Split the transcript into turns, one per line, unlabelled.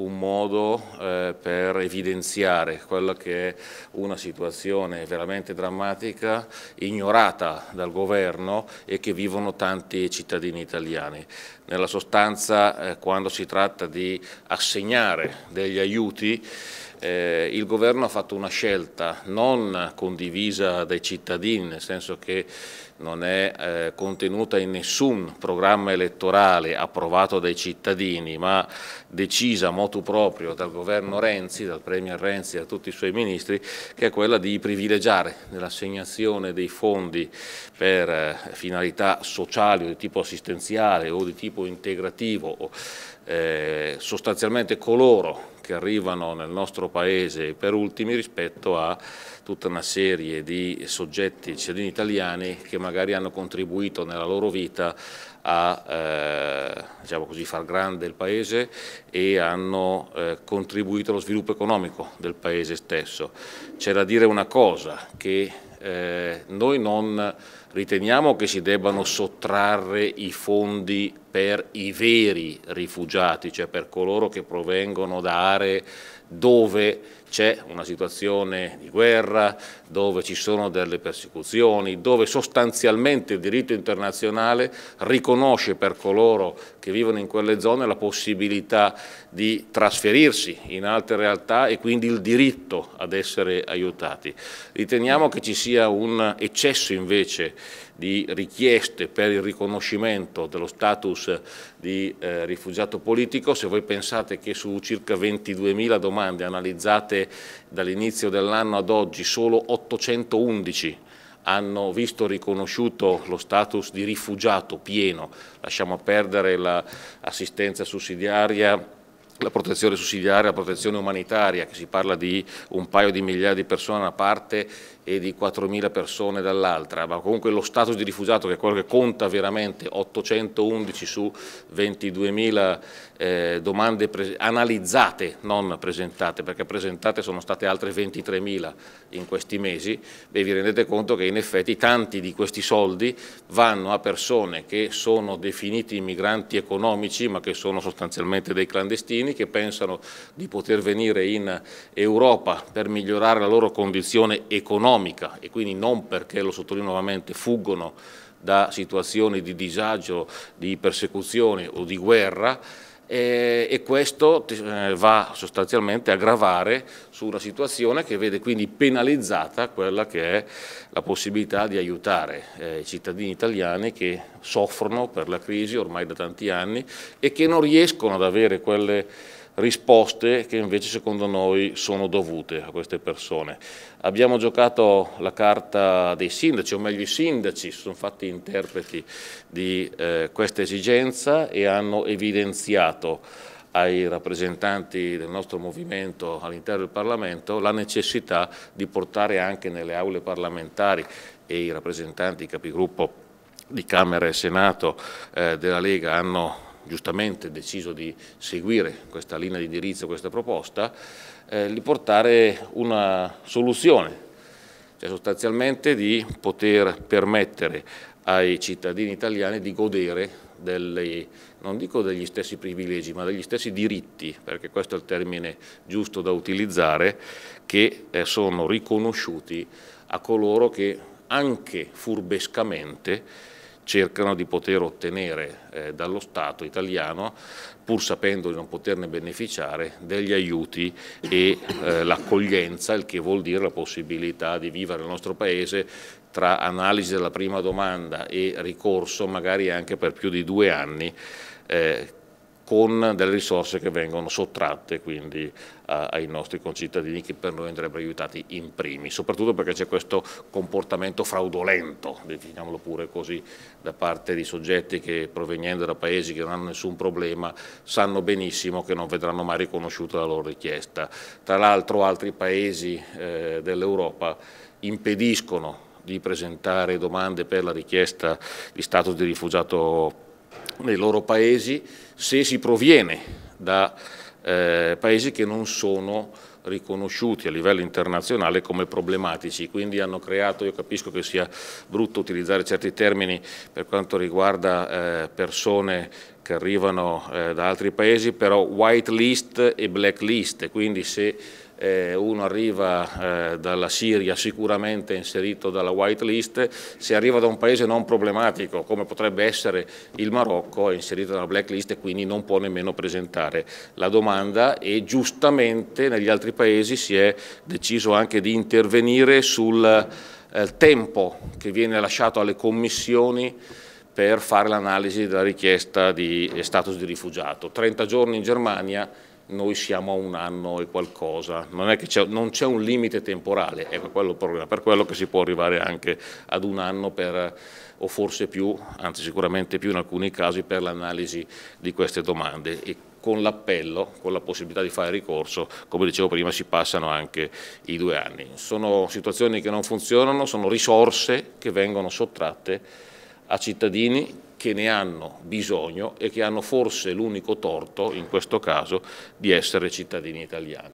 un modo eh, per evidenziare quella che è una situazione veramente drammatica, ignorata dal governo e che vivono tanti cittadini italiani. Nella sostanza eh, quando si tratta di assegnare degli aiuti eh, il governo ha fatto una scelta non condivisa dai cittadini, nel senso che non è eh, contenuta in nessun programma elettorale approvato dai cittadini, ma decisa motu proprio dal governo Renzi, dal Premier Renzi e da tutti i suoi ministri, che è quella di privilegiare nell'assegnazione dei fondi per eh, finalità sociali o di tipo assistenziale o di tipo integrativo o, eh, sostanzialmente coloro che arrivano nel nostro paese per ultimi rispetto a tutta una serie di soggetti cittadini italiani che magari hanno contribuito nella loro vita a eh, diciamo così, far grande il paese e hanno eh, contribuito allo sviluppo economico del paese stesso. C'è da dire una cosa, che eh, noi non riteniamo che si debbano sottrarre i fondi per i veri rifugiati, cioè per coloro che provengono da aree dove c'è una situazione di guerra, dove ci sono delle persecuzioni, dove sostanzialmente il diritto internazionale riconosce per coloro che vivono in quelle zone la possibilità di trasferirsi in altre realtà e quindi il diritto ad essere aiutati. Riteniamo che ci sia un eccesso invece di richieste per il riconoscimento dello status di eh, rifugiato politico, se voi pensate che su circa 22.000 domande analizzate dall'inizio dell'anno ad oggi solo 811 hanno visto riconosciuto lo status di rifugiato pieno, lasciamo perdere l'assistenza sussidiaria la protezione sussidiaria, la protezione umanitaria, che si parla di un paio di migliaia di persone da una parte e di 4.000 persone dall'altra, ma comunque lo status di rifugiato, che è quello che conta veramente, 811 su 22.000 eh, domande analizzate, non presentate, perché presentate sono state altre 23.000 in questi mesi, e vi rendete conto che in effetti tanti di questi soldi vanno a persone che sono definiti migranti economici, ma che sono sostanzialmente dei clandestini, cittadini che pensano di poter venire in Europa per migliorare la loro condizione economica e quindi non perché, lo sottolineo nuovamente, fuggono da situazioni di disagio, di persecuzione o di guerra, e questo eh, va sostanzialmente a gravare su una situazione che vede quindi penalizzata quella che è la possibilità di aiutare eh, i cittadini italiani che soffrono per la crisi ormai da tanti anni e che non riescono ad avere quelle risposte che invece secondo noi sono dovute a queste persone. Abbiamo giocato la carta dei sindaci, o meglio i sindaci si sono fatti interpreti di eh, questa esigenza e hanno evidenziato ai rappresentanti del nostro movimento all'interno del Parlamento la necessità di portare anche nelle aule parlamentari e i rappresentanti, i capigruppo di Camera e Senato eh, della Lega hanno giustamente deciso di seguire questa linea di indirizzo, questa proposta, eh, di portare una soluzione, cioè sostanzialmente di poter permettere ai cittadini italiani di godere delle, non dico degli stessi privilegi, ma degli stessi diritti, perché questo è il termine giusto da utilizzare, che eh, sono riconosciuti a coloro che anche furbescamente cercano di poter ottenere eh, dallo Stato italiano, pur sapendo di non poterne beneficiare, degli aiuti e eh, l'accoglienza, il che vuol dire la possibilità di vivere nel nostro Paese tra analisi della prima domanda e ricorso magari anche per più di due anni eh, con delle risorse che vengono sottratte quindi ai nostri concittadini che per noi andrebbero aiutati in primi, soprattutto perché c'è questo comportamento fraudolento, definiamolo pure così, da parte di soggetti che provenienti da paesi che non hanno nessun problema sanno benissimo che non vedranno mai riconosciuta la loro richiesta. Tra l'altro altri paesi eh, dell'Europa impediscono di presentare domande per la richiesta di status di rifugiato nei loro paesi se si proviene da eh, paesi che non sono riconosciuti a livello internazionale come problematici, quindi hanno creato, io capisco che sia brutto utilizzare certi termini per quanto riguarda eh, persone che arrivano eh, da altri paesi, però white list e black list, quindi se eh, uno arriva eh, dalla Siria sicuramente inserito dalla white list, se arriva da un paese non problematico come potrebbe essere il Marocco è inserito dalla black list e quindi non può nemmeno presentare la domanda e giustamente negli altri paesi si è deciso anche di intervenire sul eh, tempo che viene lasciato alle commissioni per fare l'analisi della richiesta di eh, status di rifugiato. 30 giorni in Germania, noi siamo a un anno e qualcosa, non, c'è, non c'è, un limite temporale, è quello il problema, per quello che si può arrivare anche ad un anno per, o forse più, anzi sicuramente più in alcuni casi, per l'analisi di queste domande e con l'appello, con la possibilità di fare ricorso, come dicevo prima, si passano anche i due anni. Sono situazioni che non funzionano, sono risorse che vengono sottratte a cittadini che ne hanno bisogno e che hanno forse l'unico torto, in questo caso, di essere cittadini italiani.